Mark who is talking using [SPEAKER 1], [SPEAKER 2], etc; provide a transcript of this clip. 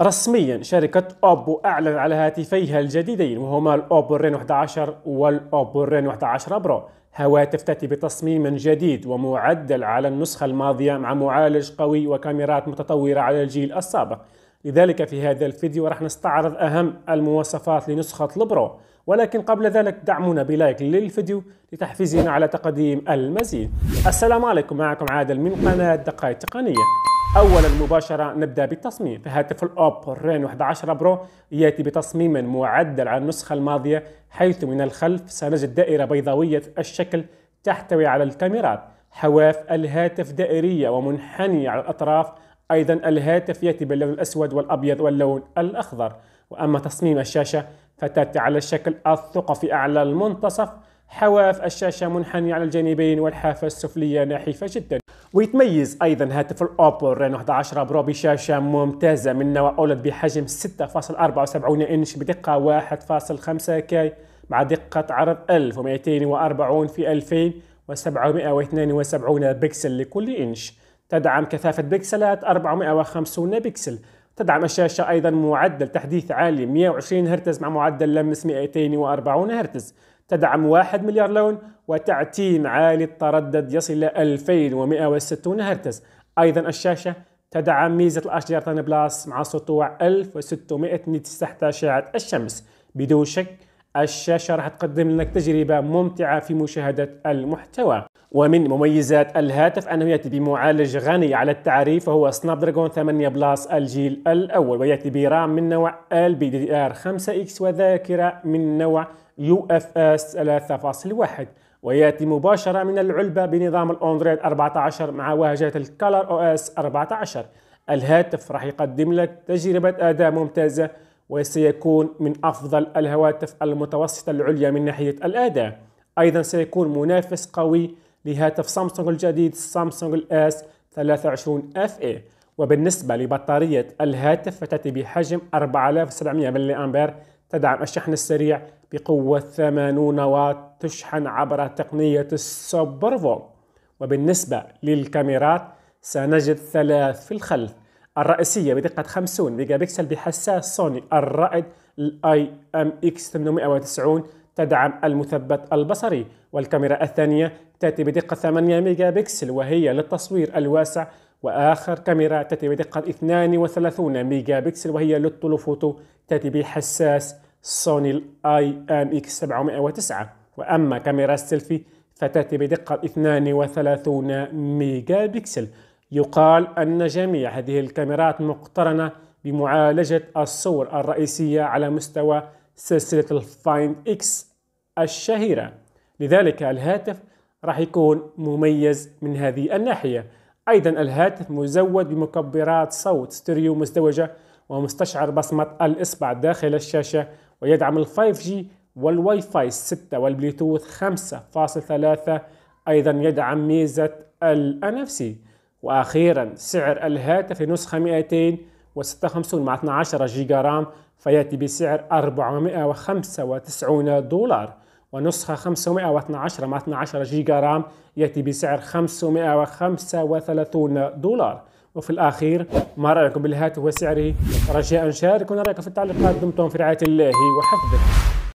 [SPEAKER 1] رسميا شركة أوبو أعلن على هاتفيها الجديدين وهما الأوبو رين 11 والأوبو رين 11 برو هواتف تأتي بتصميم جديد ومعدل على النسخة الماضية مع معالج قوي وكاميرات متطورة على الجيل السابق لذلك في هذا الفيديو راح نستعرض أهم المواصفات لنسخة البرو ولكن قبل ذلك دعمونا بلايك للفيديو لتحفيزنا على تقديم المزيد السلام عليكم معكم عادل من قناة دقائق تقنية اولا مباشره نبدا بالتصميم فهاتف الاوبو رين 11 برو ياتي بتصميم معدل على النسخه الماضيه حيث من الخلف سنجد دائره بيضاويه الشكل تحتوي على الكاميرات حواف الهاتف دائريه ومنحنيه على الاطراف ايضا الهاتف ياتي باللون الاسود والابيض واللون الاخضر واما تصميم الشاشه فتأتي على الشكل الثقفي أعلى المنتصف حواف الشاشة منحنية على الجانبين والحافة السفلية نحيفة جدا ويتميز أيضا هاتف الأوبو رينو 11 برو بشاشة ممتازة من نوع أولد بحجم 6.74 إنش بدقة 1.5 كي مع دقة عرض 1240 في 2772 بكسل لكل إنش تدعم كثافة بكسلات 450 بكسل تدعم الشاشة أيضا معدل تحديث عالي 120 هرتز مع معدل لمس 240 هرتز تدعم 1 مليار لون وتعتيم عالي التردد يصل إلى 2160 هرتز أيضا الشاشة تدعم ميزة الأش دي بلاس مع سطوع 1600 نيتس تحت أشعة الشمس بدون شك الشاشة راح تقدم لك تجربة ممتعة في مشاهدة المحتوى ومن مميزات الهاتف أنه يأتي بمعالج غني على التعريف وهو سناب دراجون 8 بلس الجيل الأول ويأتي برام من نوع LPDDR5X وذاكرة من نوع UFS 3.1 وياتي مباشره من العلبه بنظام الاندرويد 14 مع واجهه الكالر او اس 14 الهاتف راح يقدم لك تجربه اداء ممتازه وسيكون من أفضل الهواتف المتوسطة العليا من ناحية الأداء أيضا سيكون منافس قوي لهاتف سامسونج الجديد سامسونج الاس 23 اف اي وبالنسبة لبطارية الهاتف فتأتي بحجم 4700 ملي أمبير تدعم الشحن السريع بقوة 80 واط تشحن عبر تقنية السوبرفو وبالنسبة للكاميرات سنجد ثلاث في الخلف الرئيسية بدقة 50 ميجا بكسل بحساس سوني الرائد الاي ام اكس 890 تدعم المثبت البصري والكاميرا الثانية تأتي بدقة 8 ميجا بكسل وهي للتصوير الواسع وآخر كاميرا تأتي بدقة 32 ميجا بكسل وهي للطلوفوتو تأتي بحساس سوني الاي ام اكس 709 وأما كاميرا السيلفي فتأتي بدقة 32 ميجا بكسل يقال أن جميع هذه الكاميرات مقترنة بمعالجة الصور الرئيسية على مستوى سلسلة الفايند إكس الشهيرة لذلك الهاتف راح يكون مميز من هذه الناحية أيضا الهاتف مزود بمكبرات صوت ستيريو مزدوجة ومستشعر بصمة الإصبع داخل الشاشة ويدعم ال 5G والواي فاي 6 والبلوتوث 5.3 أيضا يدعم ميزة NFC وأخيرا سعر الهاتف نسخة 256 مع 12 جيجا رام فيأتي بسعر 495 دولار ونسخة 512 مع 12 جيجا رام يأتي بسعر 535 دولار وفي الأخير ما رأيكم بالهاتف وسعره رجاء شاركونا رأيكم في التعليقات دمتم في رعاية الله وحفظه